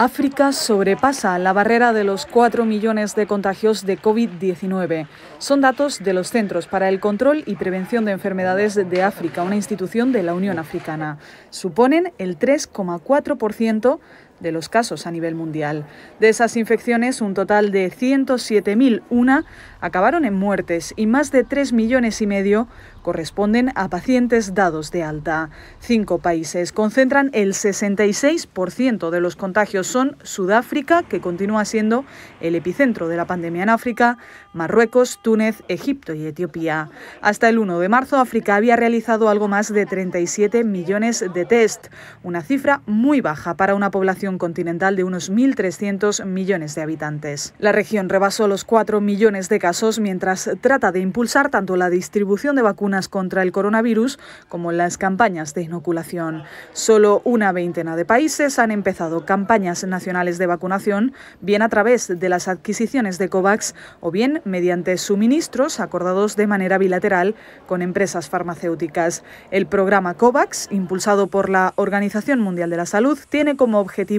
África sobrepasa la barrera de los 4 millones de contagios de COVID-19. Son datos de los Centros para el Control y Prevención de Enfermedades de África, una institución de la Unión Africana. Suponen el 3,4% de los casos a nivel mundial. De esas infecciones, un total de 107.001 acabaron en muertes y más de 3 millones y medio corresponden a pacientes dados de alta. Cinco países concentran el 66% de los contagios. Son Sudáfrica, que continúa siendo el epicentro de la pandemia en África, Marruecos, Túnez, Egipto y Etiopía. Hasta el 1 de marzo, África había realizado algo más de 37 millones de test, una cifra muy baja para una población continental de unos 1.300 millones de habitantes. La región rebasó los 4 millones de casos mientras trata de impulsar tanto la distribución de vacunas contra el coronavirus como las campañas de inoculación. Solo una veintena de países han empezado campañas nacionales de vacunación, bien a través de las adquisiciones de COVAX o bien mediante suministros acordados de manera bilateral con empresas farmacéuticas. El programa COVAX, impulsado por la Organización Mundial de la Salud, tiene como objetivo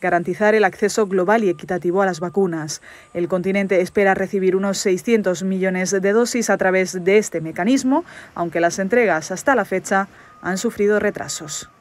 garantizar el acceso global y equitativo a las vacunas. El continente espera recibir unos 600 millones de dosis a través de este mecanismo, aunque las entregas hasta la fecha han sufrido retrasos.